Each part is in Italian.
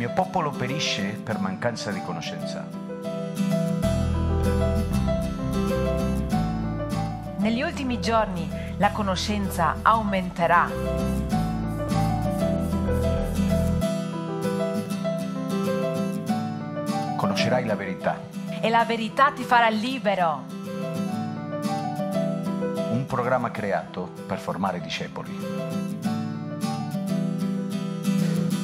mio popolo perisce per mancanza di conoscenza. Negli ultimi giorni la conoscenza aumenterà. Conoscerai la verità. E la verità ti farà libero. Un programma creato per formare discepoli.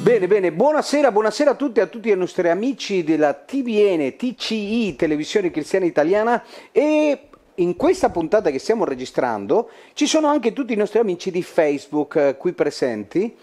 Bene, bene, buonasera, buonasera a tutti e a tutti i nostri amici della TVN, TCI, Televisione Cristiana Italiana e in questa puntata che stiamo registrando ci sono anche tutti i nostri amici di Facebook eh, qui presenti.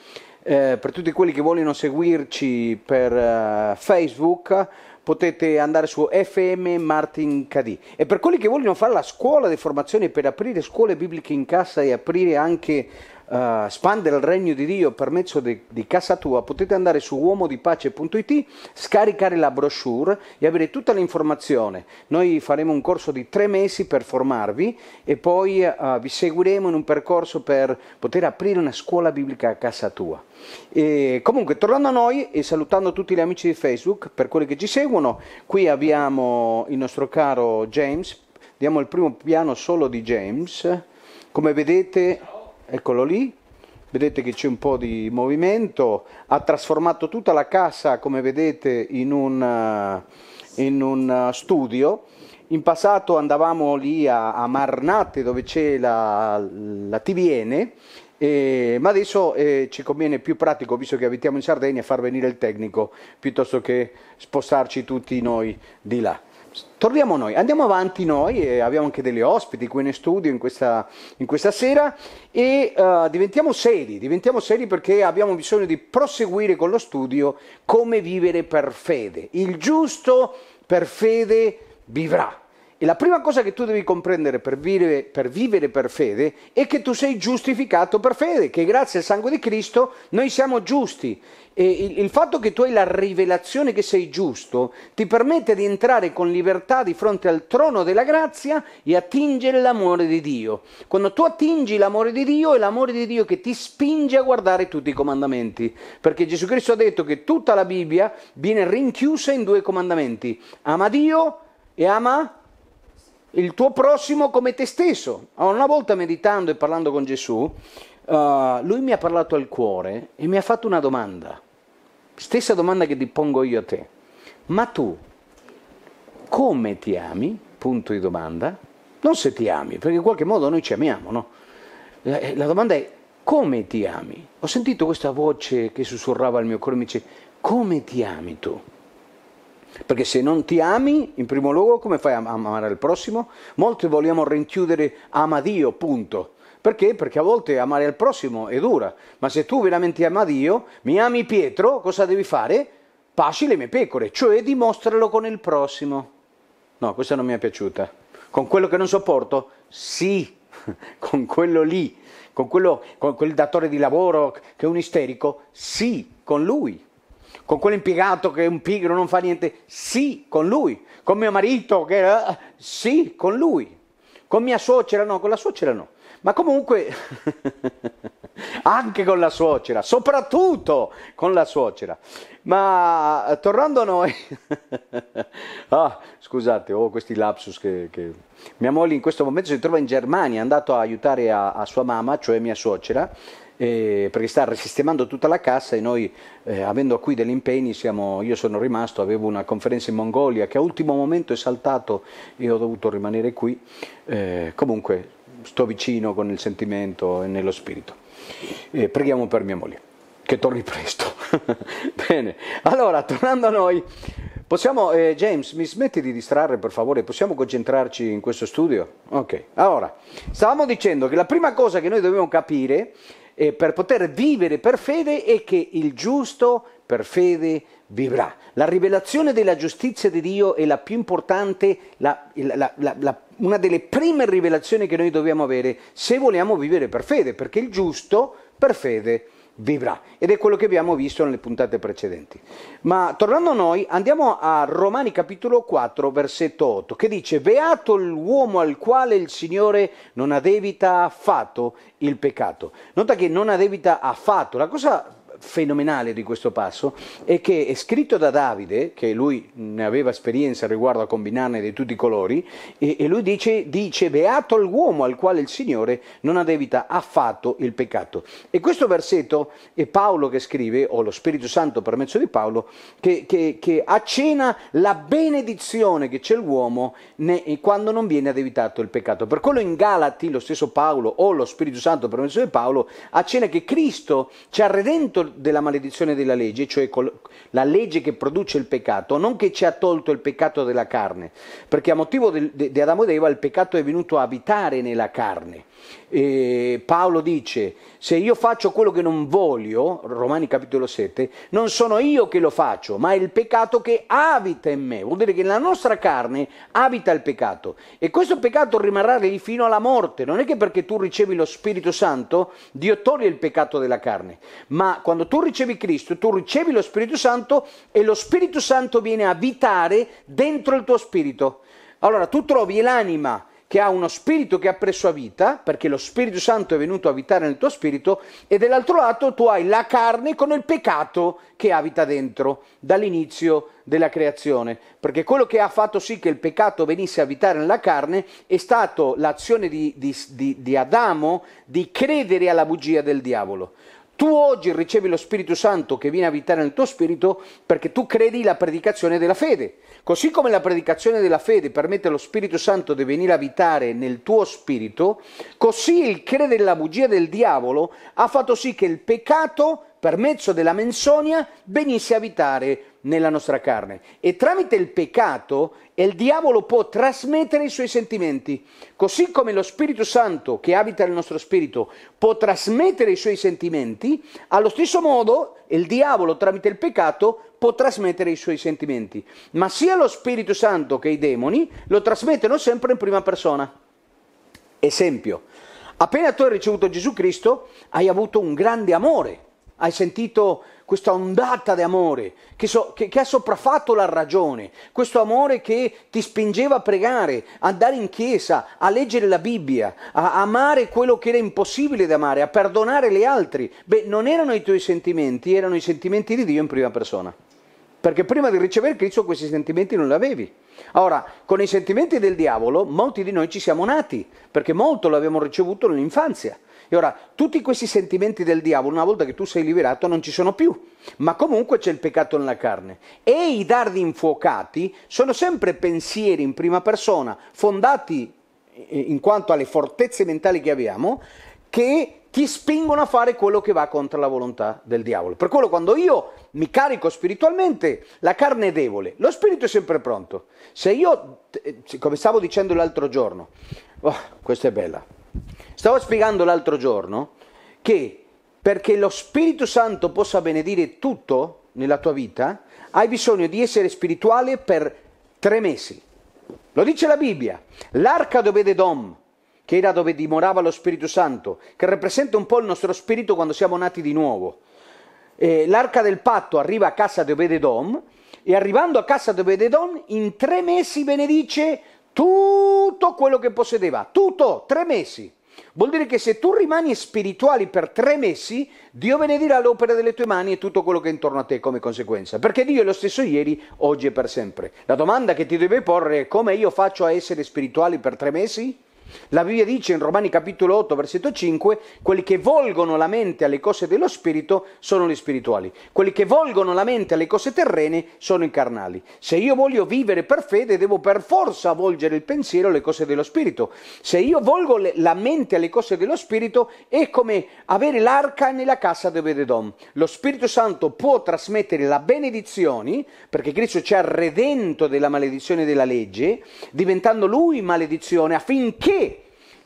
Eh, per tutti quelli che vogliono seguirci per eh, Facebook potete andare su FM Martin KD e per quelli che vogliono fare la scuola di formazione per aprire scuole bibliche in casa e aprire anche uh, il regno di Dio per mezzo di, di casa tua, potete andare su uomodipace.it, scaricare la brochure e avere tutta l'informazione. Noi faremo un corso di tre mesi per formarvi e poi uh, vi seguiremo in un percorso per poter aprire una scuola biblica a casa tua. E comunque, tornando a noi e salutando tutti gli amici di Facebook, per quelli che ci seguono, qui abbiamo il nostro caro James, diamo il primo piano solo di James. Come vedete eccolo lì, vedete che c'è un po' di movimento, ha trasformato tutta la casa come vedete in un, eh, in un eh, studio, in passato andavamo lì a, a Marnate dove c'è la, la TVN eh, ma adesso eh, ci conviene più pratico, visto che abitiamo in Sardegna, far venire il tecnico piuttosto che spostarci tutti noi di là torniamo noi, andiamo avanti noi e eh, abbiamo anche degli ospiti qui in studio in questa, in questa sera e uh, diventiamo seri, diventiamo seri perché abbiamo bisogno di proseguire con lo studio come vivere per fede. Il giusto per fede vivrà. E la prima cosa che tu devi comprendere per vivere, per vivere per fede è che tu sei giustificato per fede, che grazie al sangue di Cristo noi siamo giusti. E il, il fatto che tu hai la rivelazione che sei giusto ti permette di entrare con libertà di fronte al trono della grazia e attingere l'amore di Dio. Quando tu attingi l'amore di Dio è l'amore di Dio che ti spinge a guardare tutti i comandamenti, perché Gesù Cristo ha detto che tutta la Bibbia viene rinchiusa in due comandamenti, ama Dio e ama il tuo prossimo come te stesso. Una volta meditando e parlando con Gesù, uh, lui mi ha parlato al cuore e mi ha fatto una domanda, stessa domanda che ti pongo io a te. Ma tu come ti ami? Punto di domanda. Non se ti ami, perché in qualche modo noi ci amiamo, no? La, eh, eh, la domanda è come ti ami? Ho sentito questa voce che sussurrava al mio cuore e mi dice come ti ami tu? Perché se non ti ami, in primo luogo, come fai a amare il prossimo? Molti vogliamo rinchiudere ama Dio, punto. Perché? Perché a volte amare il prossimo è dura, ma se tu veramente ama Dio, mi ami Pietro, cosa devi fare? Pasci le mie pecore, cioè dimostralo con il prossimo. No, questa non mi è piaciuta. Con quello che non sopporto? Sì, con quello lì, con, quello, con quel datore di lavoro che è un isterico? Sì, con lui con quell'impiegato che è un pigro, non fa niente, sì, con lui, con mio marito, che, uh, sì, con lui, con mia suocera no, con la suocera no, ma comunque anche con la suocera, soprattutto con la suocera. Ma tornando a noi, ah, scusate, ho questi lapsus che, che, Mia moglie in questo momento si trova in Germania, è andata a aiutare a, a sua mamma, cioè mia suocera, eh, perché sta risistemando tutta la cassa e noi eh, avendo qui degli impegni siamo, io sono rimasto, avevo una conferenza in Mongolia che a ultimo momento è saltato e ho dovuto rimanere qui, eh, comunque sto vicino con il sentimento e nello spirito. preghiamo per mia moglie, che torni presto. Bene, allora tornando a noi, possiamo, eh, James, mi smetti di distrarre per favore, possiamo concentrarci in questo studio? Ok, allora, stavamo dicendo che la prima cosa che noi dobbiamo capire eh, per poter vivere per fede è che il giusto per fede vivrà. La rivelazione della giustizia di Dio è la più importante, la, la, la, una delle prime rivelazioni che noi dobbiamo avere se vogliamo vivere per fede, perché il giusto per fede vivrà vivrà. Ed è quello che abbiamo visto nelle puntate precedenti. Ma tornando a noi, andiamo a Romani capitolo 4, versetto 8, che dice, Beato l'uomo al quale il Signore non ha debita affatto il peccato. Nota che non ha debita affatto, la cosa fenomenale di questo passo è che è scritto da Davide, che lui ne aveva esperienza riguardo a combinarne di tutti i colori, e, e lui dice, dice, beato l'uomo al quale il Signore non addebita affatto il peccato. E questo versetto è Paolo che scrive, o lo Spirito Santo per mezzo di Paolo, che, che, che accena la benedizione che c'è l'uomo ne, quando non viene addebitato il peccato. Per quello in Galati lo stesso Paolo o lo Spirito Santo per mezzo di Paolo accena che Cristo ci ha redento della maledizione della legge, cioè la legge che produce il peccato, non che ci ha tolto il peccato della carne, perché a motivo di Adamo ed Eva il peccato è venuto a abitare nella carne. E Paolo dice, se io faccio quello che non voglio, Romani capitolo 7, non sono io che lo faccio, ma è il peccato che abita in me, vuol dire che nella nostra carne abita il peccato e questo peccato rimarrà lì fino alla morte, non è che perché tu ricevi lo Spirito Santo Dio toglie il peccato della carne, ma quando quando tu ricevi Cristo, tu ricevi lo Spirito Santo e lo Spirito Santo viene a abitare dentro il tuo spirito. Allora tu trovi l'anima che ha uno spirito che ha preso a vita, perché lo Spirito Santo è venuto a abitare nel tuo spirito, e dall'altro lato tu hai la carne con il peccato che abita dentro dall'inizio della creazione, perché quello che ha fatto sì che il peccato venisse a abitare nella carne è stato l'azione di, di, di, di Adamo di credere alla bugia del diavolo. Tu oggi ricevi lo Spirito Santo che viene a abitare nel tuo spirito perché tu credi la predicazione della fede. Così come la predicazione della fede permette allo Spirito Santo di venire a abitare nel tuo spirito, così il credere nella bugia del diavolo ha fatto sì che il peccato per mezzo della menzogna venisse a abitare nella nostra carne. E tramite il peccato il diavolo può trasmettere i suoi sentimenti, così come lo Spirito Santo che abita nel nostro spirito può trasmettere i suoi sentimenti, allo stesso modo il diavolo tramite il peccato può trasmettere i suoi sentimenti. Ma sia lo Spirito Santo che i demoni lo trasmettono sempre in prima persona. Esempio, appena tu hai ricevuto Gesù Cristo hai avuto un grande amore hai sentito questa ondata di amore che, so, che, che, ha sopraffatto la ragione, questo amore che ti spingeva a pregare, a andare in chiesa, a leggere la Bibbia, a amare quello che era impossibile da amare, a perdonare gli altri. Beh, non erano i tuoi sentimenti, erano i sentimenti di Dio in prima persona. Perché prima di ricevere Cristo questi sentimenti non li avevi. Ora, con i sentimenti del diavolo, molti di noi ci siamo nati, perché molto l'abbiamo ricevuto nell'infanzia. E ora, tutti questi sentimenti del diavolo, una volta che tu sei liberato, non ci sono più, ma comunque c'è il peccato nella carne. E i dardi infuocati sono sempre pensieri in prima persona, fondati eh, in quanto alle fortezze mentali che abbiamo, che ti spingono a fare quello che va contro la volontà del diavolo. Per quello quando io mi carico spiritualmente, la carne è debole, lo spirito è sempre pronto. Se io, eh, come stavo dicendo l'altro giorno, oh, questa è bella, Stavo spiegando l'altro giorno che perché lo Spirito Santo possa benedire tutto nella tua vita, hai bisogno di essere spirituale per tre mesi. Lo dice la Bibbia. L'arca d'Obededom, che era dove dimorava lo Spirito Santo, che rappresenta un po' il nostro spirito quando siamo nati di nuovo. Eh, l'arca del patto arriva a casa di Obededom e arrivando a casa di Obededom in tre mesi benedice tutto quello che possedeva, tutto, tre mesi. Vuol dire che se tu rimani spirituali per tre mesi, Dio benedirà l'opera delle tue mani e tutto quello che è intorno a te come conseguenza, perché Dio è lo stesso ieri, oggi e per sempre. La domanda che ti devi porre è come io faccio a essere spirituali per tre mesi? La Bibbia dice in Romani capitolo 8 versetto 5, quelli che volgono la mente alle cose dello spirito sono gli spirituali, quelli che volgono la mente alle cose terrene sono i carnali. Se io voglio vivere per fede devo per forza volgere il pensiero alle cose dello spirito. Se io volgo le, la mente alle cose dello spirito è come avere l'arca nella casa di Obededom. Lo Spirito Santo può trasmettere la benedizione, perché Cristo ci ha redento della maledizione della legge, diventando lui maledizione affinché che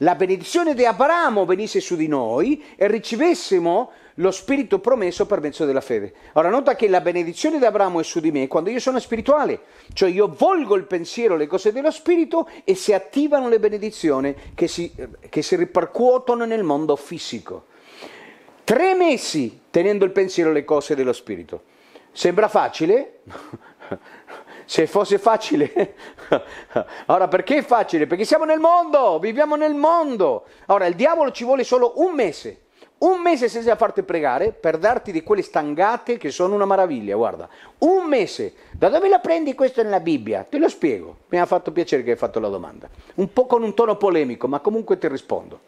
la benedizione di Abramo venisse su di noi e ricevessimo lo spirito promesso per mezzo della fede. Ora nota che la benedizione di Abramo è su di me quando io sono spirituale, cioè io volgo il pensiero, le cose dello spirito e si attivano le benedizioni che si, che si ripercuotono nel mondo fisico. Tre mesi tenendo il pensiero le cose dello spirito. Sembra facile? Se fosse facile, ora perché è facile? Perché siamo nel mondo, viviamo nel mondo. Ora il diavolo ci vuole solo un mese, un mese senza farti pregare per darti di quelle stangate che sono una meraviglia, guarda. Un mese, da dove la prendi questo nella Bibbia? Te lo spiego, mi ha fatto piacere che hai fatto la domanda. Un po' con un tono polemico, ma comunque ti rispondo.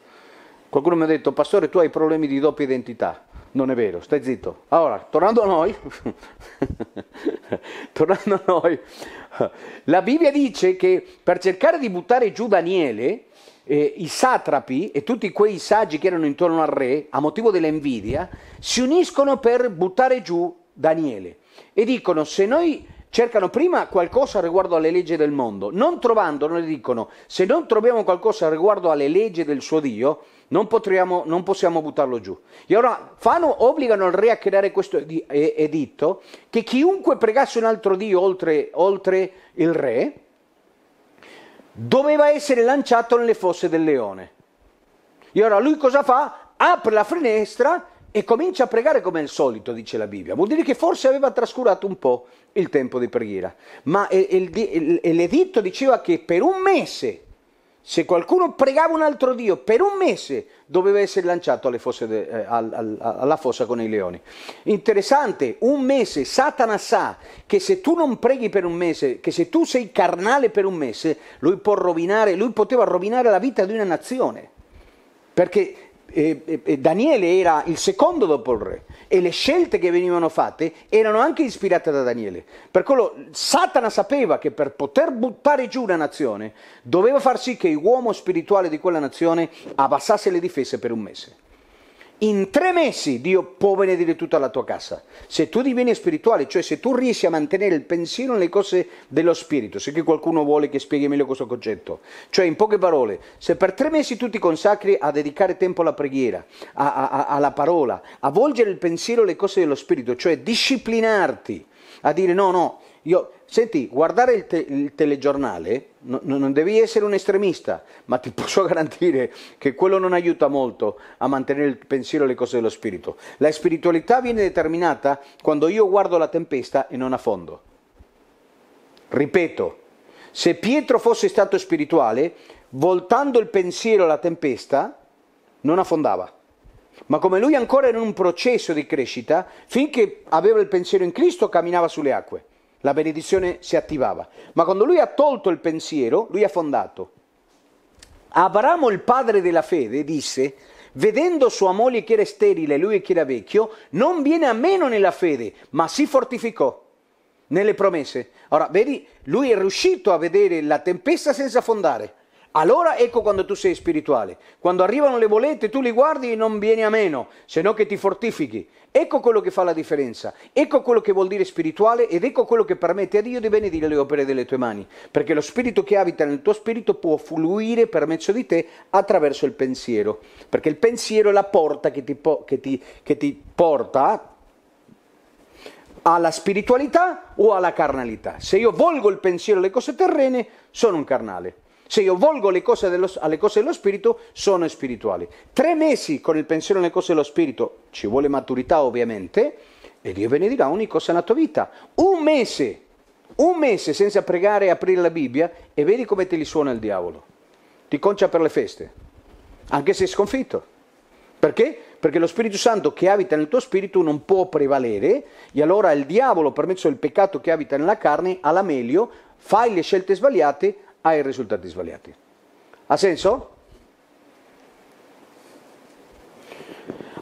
Qualcuno mi ha detto, pastore, tu hai problemi di doppia identità. Non è vero, stai zitto. Allora, tornando a noi, tornando a noi, la Bibbia dice che per cercare di buttare giù Daniele, eh, i satrapi e tutti quei saggi che erano intorno al re, a motivo dell'invidia, si uniscono per buttare giù Daniele e dicono se noi cercano prima qualcosa riguardo alle leggi del mondo, non trovando, noi dicono se non troviamo qualcosa riguardo alle leggi del suo Dio, non, potremo, non possiamo buttarlo giù. E allora fanno, obbligano il re a creare questo editto che chiunque pregasse un altro Dio oltre, oltre il re doveva essere lanciato nelle fosse del leone. E allora lui cosa fa? Apre la finestra e comincia a pregare come al solito, dice la Bibbia. Vuol dire che forse aveva trascurato un po' il tempo di preghiera. Ma l'editto diceva che per un mese se qualcuno pregava un altro Dio per un mese, doveva essere lanciato alle fosse de, eh, al, al, alla fossa con i leoni. Interessante, un mese, Satana sa che se tu non preghi per un mese, che se tu sei carnale per un mese, lui può rovinare, lui poteva rovinare la vita di una nazione. Perché eh, eh, Daniele era il secondo dopo il re e le scelte che venivano fatte erano anche ispirate da Daniele. Per quello Satana sapeva che per poter buttare giù una nazione doveva far sì che l'uomo spirituale di quella nazione abbassasse le difese per un mese in tre mesi Dio può benedire tutta la tua casa. Se tu divieni spirituale, cioè se tu riesci a mantenere il pensiero nelle cose dello spirito, se che qualcuno vuole che spieghi meglio questo concetto, cioè in poche parole, se per tre mesi tu ti consacri a dedicare tempo alla preghiera, a, a, a, alla parola, a volgere il pensiero alle cose dello spirito, cioè disciplinarti a dire no, no, io, senti, guardare il, te, il telegiornale no, non devi essere un estremista, ma ti posso garantire che quello non aiuta molto a mantenere il pensiero alle cose dello spirito. La spiritualità viene determinata quando io guardo la tempesta e non affondo. Ripeto, se Pietro fosse stato spirituale, voltando il pensiero alla tempesta, non affondava. Ma come lui ancora era in un processo di crescita, finché aveva il pensiero in Cristo camminava sulle acque la benedizione si attivava. Ma quando lui ha tolto il pensiero, lui ha fondato. Abramo, il padre della fede, disse, vedendo sua moglie che era sterile e lui che era vecchio, non viene a meno nella fede, ma si fortificò nelle promesse. Ora, vedi, lui è riuscito a vedere la tempesta senza fondare. Allora ecco quando tu sei spirituale. Quando arrivano le volete, tu li guardi e non vieni a meno, se no che ti fortifichi. Ecco quello che fa la differenza, ecco quello che vuol dire spirituale ed ecco quello che permette a Dio di benedire le opere delle tue mani, perché lo spirito che abita nel tuo spirito può fluire per mezzo di te attraverso il pensiero, perché il pensiero è la porta che ti, po- che ti, che ti porta alla spiritualità o alla carnalità. Se io volgo il pensiero alle cose terrene, sono un carnale. Se io volgo le cose dello, alle cose dello spirito, sono spirituali. Tre mesi con il pensiero alle cose dello spirito, ci vuole maturità ovviamente, e Dio benedirà ogni cosa nella tua vita. Un mese, un mese senza pregare e aprire la Bibbia e vedi come te li suona il diavolo. Ti concia per le feste, anche se sconfitto. Perché? Perché lo Spirito Santo che abita nel tuo spirito non può prevalere e allora il diavolo, per mezzo del peccato che abita nella carne, alla meglio, fai le scelte sbagliate, hai risultati sbagliati. Ha senso?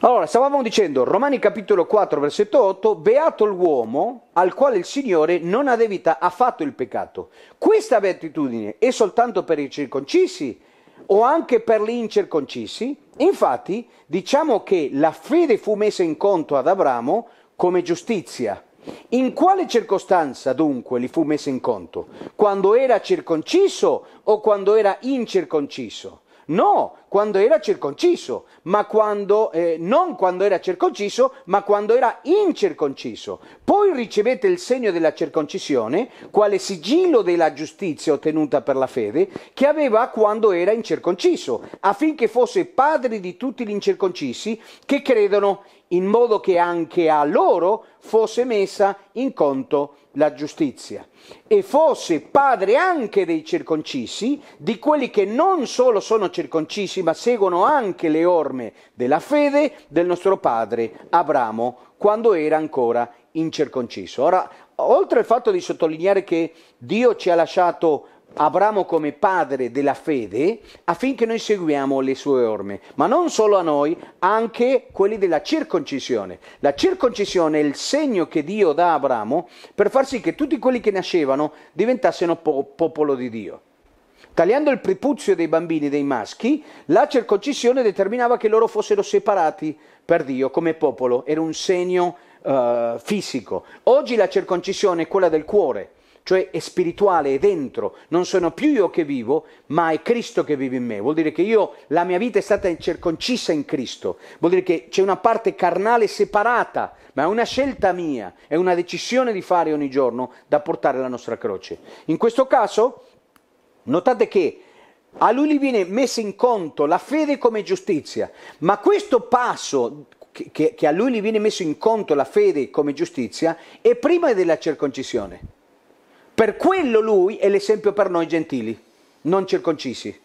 Allora, stavamo dicendo, Romani capitolo 4, versetto 8, beato l'uomo al quale il Signore non ha evita affatto il peccato. Questa beatitudine è soltanto per i circoncisi o anche per gli incirconcisi? Infatti, diciamo che la fede fu messa in conto ad Abramo come giustizia. In quale circostanza dunque li fu messo in conto? Quando era circonciso o quando era incirconciso? No, quando era circonciso, ma quando, eh, non quando era circonciso, ma quando era incirconciso. Poi ricevette il segno della circoncisione, quale sigillo della giustizia ottenuta per la fede, che aveva quando era incirconciso, affinché fosse padre di tutti gli incirconcisi che credono in modo che anche a loro fosse messa in conto la giustizia e fosse padre anche dei circoncisi, di quelli che non solo sono circoncisi, ma seguono anche le orme della fede del nostro padre Abramo quando era ancora incirconciso. Ora, oltre al fatto di sottolineare che Dio ci ha lasciato Abramo come padre della fede affinché noi seguiamo le sue orme, ma non solo a noi, anche quelli della circoncisione. La circoncisione è il segno che Dio dà a Abramo per far sì che tutti quelli che nascevano diventassero po- popolo di Dio. Tagliando il prepuzio dei bambini dei maschi, la circoncisione determinava che loro fossero separati per Dio come popolo, era un segno uh, fisico. Oggi la circoncisione è quella del cuore cioè è spirituale, è dentro, non sono più io che vivo, ma è Cristo che vive in me, vuol dire che io, la mia vita è stata circoncisa in Cristo, vuol dire che c'è una parte carnale separata, ma è una scelta mia, è una decisione di fare ogni giorno da portare la nostra croce. In questo caso, notate che a lui gli viene messa in conto la fede come giustizia, ma questo passo che, che, a lui gli viene messo in conto la fede come giustizia è prima della circoncisione. Per quello lui è l'esempio per noi gentili, non circoncisi.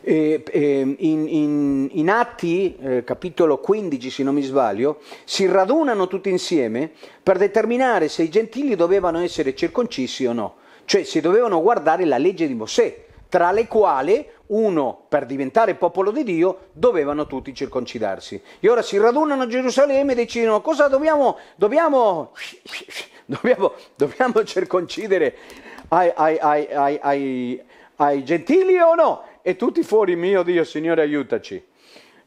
Eh, eh, in, in, in, Atti, eh, capitolo 15 se non mi sbaglio, si radunano tutti insieme per determinare se i gentili dovevano essere circoncisi o no, cioè si dovevano guardare la legge di Mosè, tra le quali uno, per diventare popolo di Dio, dovevano tutti circoncidarsi. E ora si radunano a Gerusalemme e decidono cosa dobbiamo, dobbiamo dobbiamo, dobbiamo circoncidere ai, ai, ai, ai gentili o no? E tutti fuori, mio Dio, Signore, aiutaci,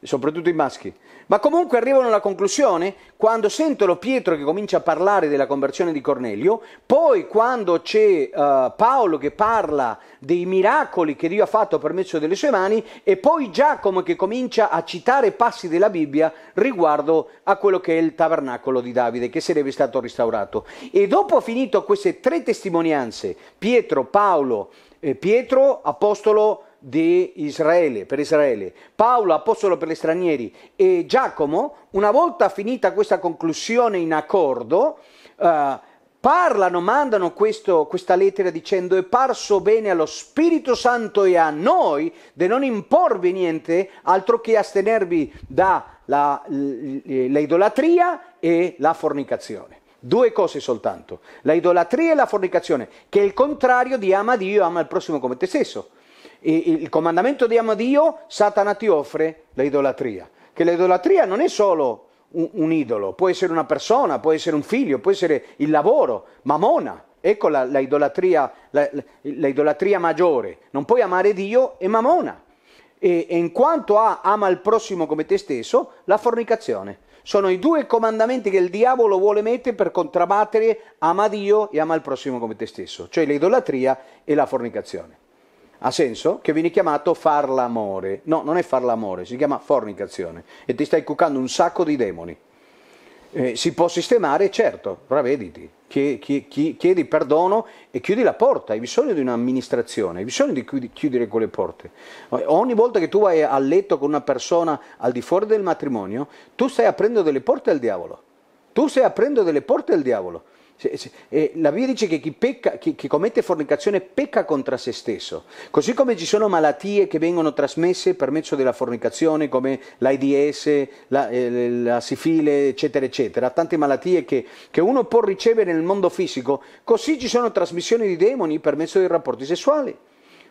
soprattutto i maschi. Ma comunque arrivano alla conclusione quando sentono Pietro che comincia a parlare della conversione di Cornelio, poi quando c'è uh, Paolo che parla dei miracoli che Dio ha fatto per mezzo delle sue mani e poi Giacomo che comincia a citare passi della Bibbia riguardo a quello che è il tabernacolo di Davide che sarebbe stato restaurato. E dopo finito queste tre testimonianze, Pietro, Paolo, eh, Pietro, Apostolo, di Israele, per Israele, Paolo apostolo per gli stranieri e Giacomo, una volta finita questa conclusione in accordo, eh, parlano, mandano questo, questa lettera dicendo è parso bene allo Spirito Santo e a noi di non imporvi niente altro che astenervi dall'idolatria e la fornicazione. Due cose soltanto, la idolatria e la fornicazione, che è il contrario di ama Dio, ama il prossimo come te stesso il comandamento di ama Dio, Satana ti offre l'idolatria. Che l'idolatria non è solo un, un, idolo, può essere una persona, può essere un figlio, può essere il lavoro, mamona. Ecco la, la, idolatria, la, la idolatria maggiore. Non puoi amare Dio e mamona. E, e in quanto a ama il prossimo come te stesso, la fornicazione. Sono i due comandamenti che il diavolo vuole mettere per contrabattere ama Dio e ama il prossimo come te stesso, cioè l'idolatria e la fornicazione ha senso? Che viene chiamato far l'amore. No, non è far l'amore, si chiama fornicazione e ti stai cuccando un sacco di demoni. Eh, si può sistemare, certo, ravvediti, chiedi perdono e chiudi la porta, hai bisogno di un'amministrazione, hai bisogno di chiudere quelle porte. Ogni volta che tu vai a letto con una persona al di fuori del matrimonio, tu stai aprendo delle porte al diavolo, tu stai aprendo delle porte al diavolo. Eh, la Bibbia dice che chi, pecca, chi, chi, commette fornicazione pecca contro se stesso, così come ci sono malattie che vengono trasmesse per mezzo della fornicazione come l'AIDS, la, eh, la sifile, eccetera, eccetera, tante malattie che, che uno può ricevere nel mondo fisico, così ci sono trasmissioni di demoni per mezzo dei rapporti sessuali.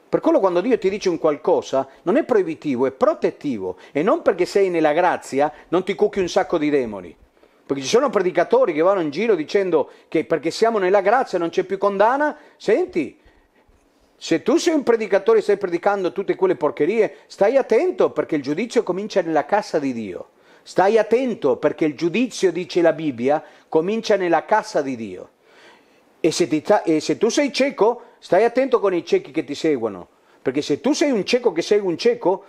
Per quello quando Dio ti dice un qualcosa non è proibitivo, è protettivo e non perché sei nella grazia non ti cucchi un sacco di demoni. Perché ci sono predicatori che vanno in giro dicendo che perché siamo nella grazia non c'è più condanna. Senti, se tu sei un predicatore e stai predicando tutte quelle porcherie, stai attento perché il giudizio comincia nella casa di Dio. Stai attento perché il giudizio, dice la Bibbia, comincia nella casa di Dio. E se, ti, e se tu sei cieco, stai attento con i ciechi che ti seguono. Perché se tu sei un cieco che segue un cieco,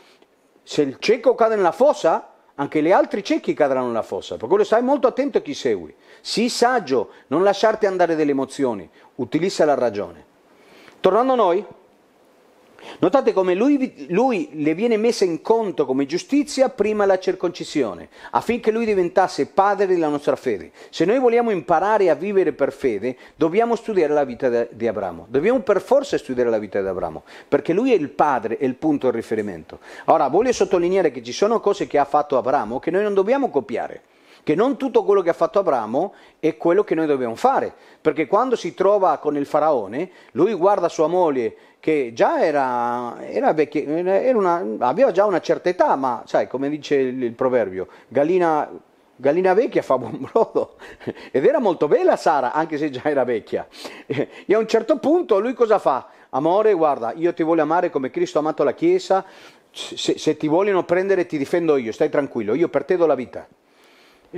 se il cieco cade nella fossa, anche gli altri ciechi cadranno nella fossa. Per quello stai molto attento a chi segui. Sii saggio, non lasciarti andare delle emozioni, utilizza la ragione. Tornando a noi, Notate come lui, lui, le viene messa in conto come giustizia prima la circoncisione, affinché lui diventasse padre della nostra fede. Se noi vogliamo imparare a vivere per fede, dobbiamo studiare la vita di Abramo. Dobbiamo per forza studiare la vita di Abramo, perché lui è il padre, è il punto di riferimento. Ora, voglio sottolineare che ci sono cose che ha fatto Abramo che noi non dobbiamo copiare che non tutto quello che ha fatto Abramo è quello che noi dobbiamo fare, perché quando si trova con il faraone, lui guarda sua moglie che già era, era vecchia, era una, aveva già una certa età, ma sai come dice il, il proverbio, gallina gallina vecchia fa buon brodo ed era molto bella Sara anche se già era vecchia e a un certo punto lui cosa fa? amore guarda io ti voglio amare come Cristo ha amato la chiesa se, se ti vogliono prendere ti difendo io stai tranquillo io per te do la vita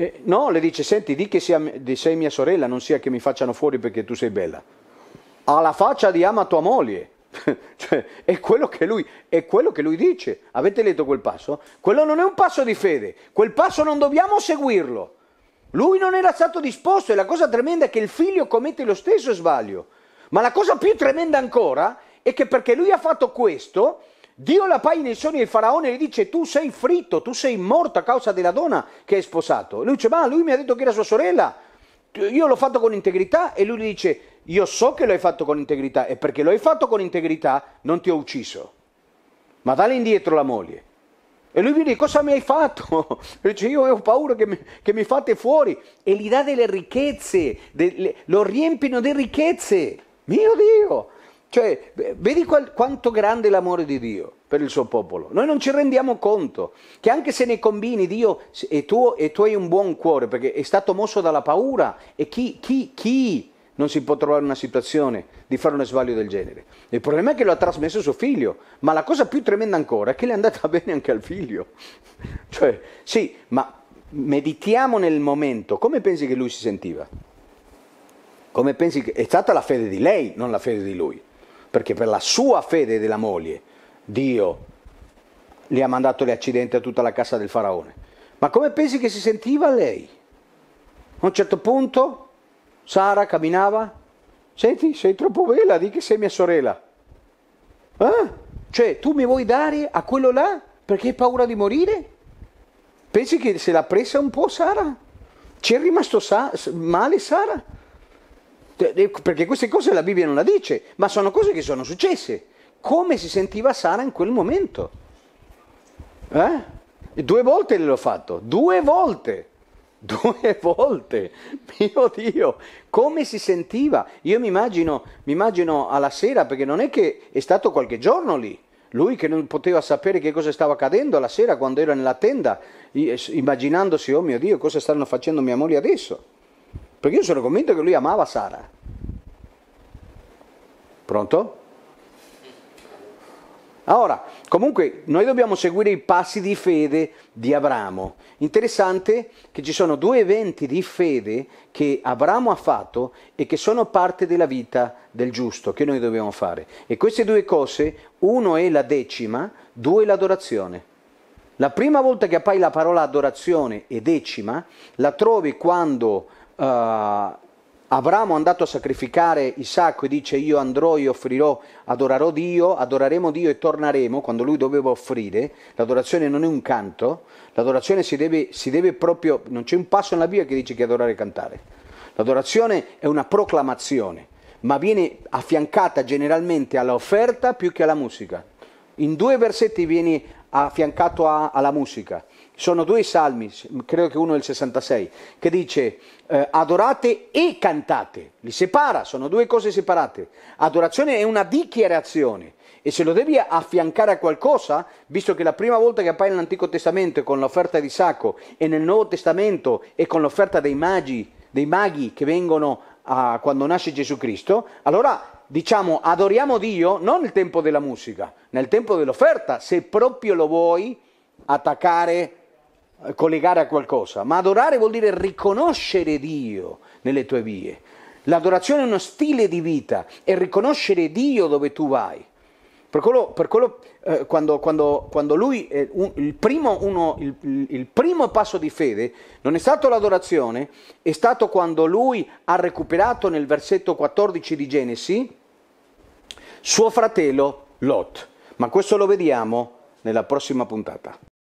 eh, no, le dice, senti, di che sia, di sei mia sorella, non sia che mi facciano fuori perché tu sei bella. Alla faccia di ama tua moglie. cioè, è quello, lui, è quello, che lui, dice. Avete letto quel passo? Quello non è un passo di fede, quel passo non dobbiamo seguirlo. Lui non era stato disposto e la cosa tremenda è che il figlio commette lo stesso sbaglio. Ma la cosa più tremenda ancora è che perché lui ha fatto questo, Dio la paga nei sogni del faraone e gli dice tu sei fritto, tu sei morto a causa della donna che hai sposato. Lui dice ma lui mi ha detto che era sua sorella, io l'ho fatto con integrità e lui gli dice io so che l'hai fatto con integrità e perché l'hai fatto con integrità non ti ho ucciso, ma dalle indietro la moglie. E lui dice cosa mi hai fatto? E dice, io ho paura che mi, che mi, fate fuori. E gli dà delle ricchezze, de, lo riempiono di ricchezze. Mio Dio! Cioè, vedi qual, quanto grande è l'amore di Dio per il suo popolo. Noi non ci rendiamo conto che anche se ne combini Dio e tu, e tu hai un buon cuore, perché è stato mosso dalla paura, e chi, chi, chi non si può trovare in una situazione di fare uno sbaglio del genere? Il problema è che lo ha trasmesso suo figlio, ma la cosa più tremenda ancora è che le è andata bene anche al figlio. cioè, sì, ma meditiamo nel momento, come pensi che lui si sentiva? Come pensi che è stata la fede di lei, non la fede di lui? perché per la sua fede della moglie Dio gli ha mandato gli accidenti a tutta la cassa del faraone. Ma come pensi che si sentiva lei? A un certo punto Sara camminava, senti, sei troppo bella, di che sei mia sorella. Eh? Cioè, tu mi vuoi dare a quello là perché hai paura di morire? Pensi che se l'ha presa un po' Sara? Ci è rimasto sa- male Sara? perché queste cose la Bibbia non la dice, ma sono cose che sono successe. Come si sentiva Sara in quel momento? Eh? E due volte l'ho fatto, due volte, due volte, mio Dio, come si sentiva? Io mi immagino, mi immagino alla sera, perché non è che è stato qualche giorno lì, lui che non poteva sapere che cosa stava accadendo alla sera quando era nella tenda, immaginandosi, oh mio Dio, cosa stanno facendo mia moglie adesso? Perché io sono convinto che lui amava Sara. Pronto? Ora, comunque, noi dobbiamo seguire i passi di fede di Abramo. Interessante che ci sono due eventi di fede che Abramo ha fatto e che sono parte della vita del giusto, che noi dobbiamo fare. E queste due cose, uno è la decima, due è l'adorazione. La prima volta che appai la parola adorazione e decima, la trovi quando uh, Abramo è andato a sacrificare Isacco e dice io andrò, e offrirò, adorerò Dio, adoreremo Dio e torneremo, quando lui doveva offrire, l'adorazione non è un canto, l'adorazione si deve, si deve proprio, non c'è un passo nella Bibbia che dice che adorare e cantare, l'adorazione è una proclamazione, ma viene affiancata generalmente all'offerta più che alla musica. In due versetti viene affiancato a, alla musica. Sono due salmi, credo che uno è il 66, che dice eh, adorate e cantate, li separa, sono due cose separate. Adorazione è una dichiarazione e se lo devi affiancare a qualcosa, visto che la prima volta che appare nell'Antico Testamento è con l'offerta di sacco e nel Nuovo Testamento è con l'offerta dei magi, dei maghi che vengono a, quando nasce Gesù Cristo, allora diciamo, adoriamo Dio non nel tempo della musica, nel tempo dell'offerta, se proprio lo vuoi attaccare, eh, collegare a qualcosa. Ma adorare vuol dire riconoscere Dio nelle tue vie. L'adorazione è uno stile di vita, è riconoscere Dio dove tu vai. Per quello, per quello eh, quando, quando, quando, lui, eh, un, il, primo, uno, il, il, primo, passo di fede non è stato l'adorazione, è stato quando lui ha recuperato nel versetto 14 di Genesi suo fratello Lot. Ma questo lo vediamo nella prossima puntata.